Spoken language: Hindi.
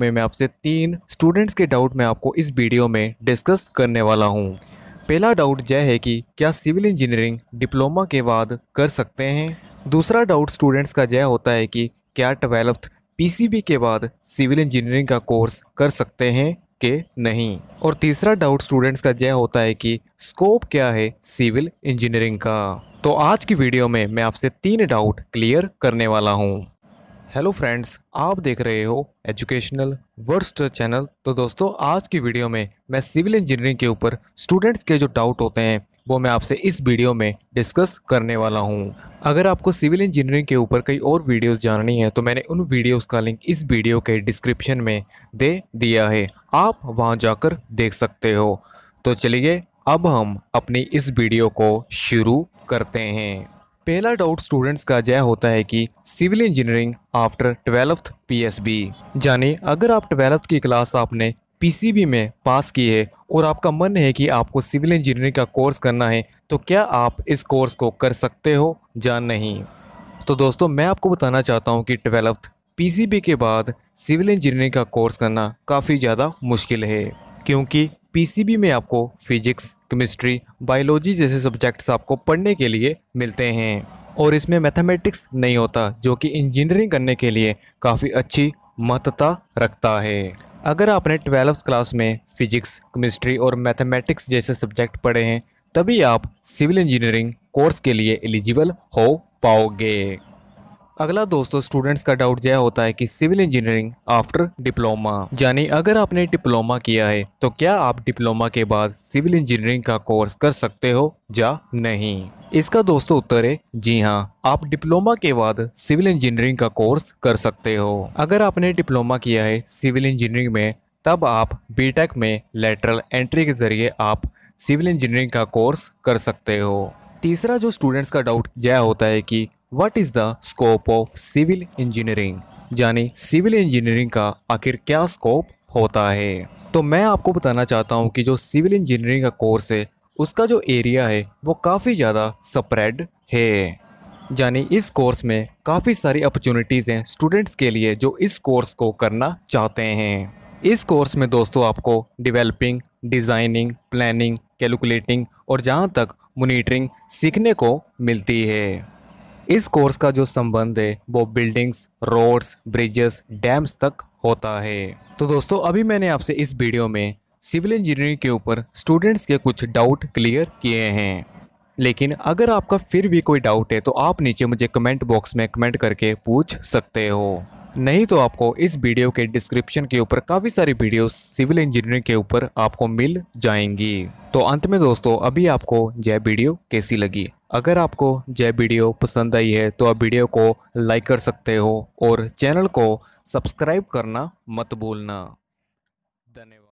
में मैं आपसे तीन स्टूडेंट्स के डाउट में आपको इस वीडियो में डिस्कस करने वाला हूँ पहला डाउट यह है कि क्या सिविल इंजीनियरिंग डिप्लोमा के बाद कर सकते हैं दूसरा डाउट स्टूडेंट्स का यह होता है कि क्या ट्वेल्थ पीसीबी के बाद सिविल इंजीनियरिंग का कोर्स कर सकते हैं के नहीं और तीसरा डाउट स्टूडेंट्स का यह होता है कि स्कोप क्या है सिविल इंजीनियरिंग का तो आज की वीडियो में मैं आपसे तीन डाउट क्लियर करने वाला हूँ हेलो फ्रेंड्स आप देख रहे हो एजुकेशनल वर्स्ट चैनल तो दोस्तों आज की वीडियो में मैं सिविल इंजीनियरिंग के ऊपर स्टूडेंट्स के जो डाउट होते हैं वो मैं आपसे इस वीडियो में डिस्कस करने वाला हूँ अगर आपको सिविल इंजीनियरिंग के ऊपर कई और वीडियोस जाननी है तो मैंने उन वीडियोस का लिंक इस वीडियो के डिस्क्रिप्शन में दे दिया है आप वहाँ जाकर देख सकते हो तो चलिए अब हम अपनी इस वीडियो को शुरू करते हैं पहला डाउट स्टूडेंट्स का यह होता है कि civil engineering after twelfth PSB यानी अगर आप ट्वेल्थ की क्लास आपने पीसीबी में पास की है और आपका मन है कि आपको सिविल इंजीनियरिंग का कोर्स करना है तो क्या आप इस कोर्स को कर सकते हो या नहीं तो दोस्तों मैं आपको बताना चाहता हूँ कि ट्वेल्थ पीसीबी के बाद सिविल इंजीनियरिंग का कोर्स करना काफ़ी ज़्यादा मुश्किल है क्योंकि पीसीबी में आपको फिजिक्स केमिस्ट्री बायोलॉजी जैसे सब्जेक्ट्स आपको पढ़ने के लिए मिलते हैं और इसमें मैथमेटिक्स नहीं होता जो कि इंजीनियरिंग करने के लिए काफ़ी अच्छी महत्ता रखता है अगर आपने ट्वेल्थ क्लास में फिजिक्स केमिस्ट्री और मैथमेटिक्स जैसे सब्जेक्ट पढ़े हैं तभी आप सिविल इंजीनियरिंग कोर्स के लिए एलिजिबल हो पाओगे अगला दोस्तों स्टूडेंट्स का डाउट यह होता है कि सिविल इंजीनियरिंग आफ्टर डिप्लोमा यानी अगर आपने डिप्लोमा किया है तो क्या आप डिप्लोमा के बाद सिविल इंजीनियरिंग का कोर्स कर सकते हो या नहीं इसका दोस्तों उत्तर है जी हाँ आप डिप्लोमा के बाद सिविल इंजीनियरिंग का कोर्स कर सकते हो अगर आपने डिप्लोमा किया है सिविल इंजीनियरिंग में तब आप बीटेक में लेटरल एंट्री के जरिए आप सिविल इंजीनियरिंग का कोर्स कर सकते हो तीसरा जो स्टूडेंट्स का डाउट यह होता है कि what is the scope of civil engineering यानी सिविल इंजीनियरिंग का आखिर क्या स्कोप होता है तो मैं आपको बताना चाहता हूँ कि जो सिविल इंजीनियरिंग का कोर्स है उसका जो एरिया है वो काफ़ी ज़्यादा स्प्रेड है यानी इस कोर्स में काफ़ी सारी अपॉर्चुनिटीज़ हैं स्टूडेंट्स के लिए जो इस कोर्स को करना चाहते हैं इस कोर्स में दोस्तों आपको डिवेलपिंग डिज़ाइनिंग प्लानिंग कैलकुलेटिंग और जहाँ तक मोनीटरिंग सीखने को मिलती है इस कोर्स का जो संबंध है वो बिल्डिंग्स रोड्स ब्रिजेस डैम्स तक होता है तो दोस्तों अभी मैंने आपसे इस वीडियो में सिविल इंजीनियरिंग के ऊपर स्टूडेंट्स के कुछ डाउट क्लियर किए हैं लेकिन अगर आपका फिर भी कोई डाउट है तो आप नीचे मुझे कमेंट बॉक्स में कमेंट करके पूछ सकते हो नहीं तो आपको इस वीडियो के डिस्क्रिप्शन के ऊपर काफ़ी सारी वीडियोस सिविल इंजीनियरिंग के ऊपर आपको मिल जाएंगी तो अंत में दोस्तों अभी आपको यह वीडियो कैसी लगी अगर आपको यह वीडियो पसंद आई है तो आप वीडियो को लाइक कर सकते हो और चैनल को सब्सक्राइब करना मत भूलना धन्यवाद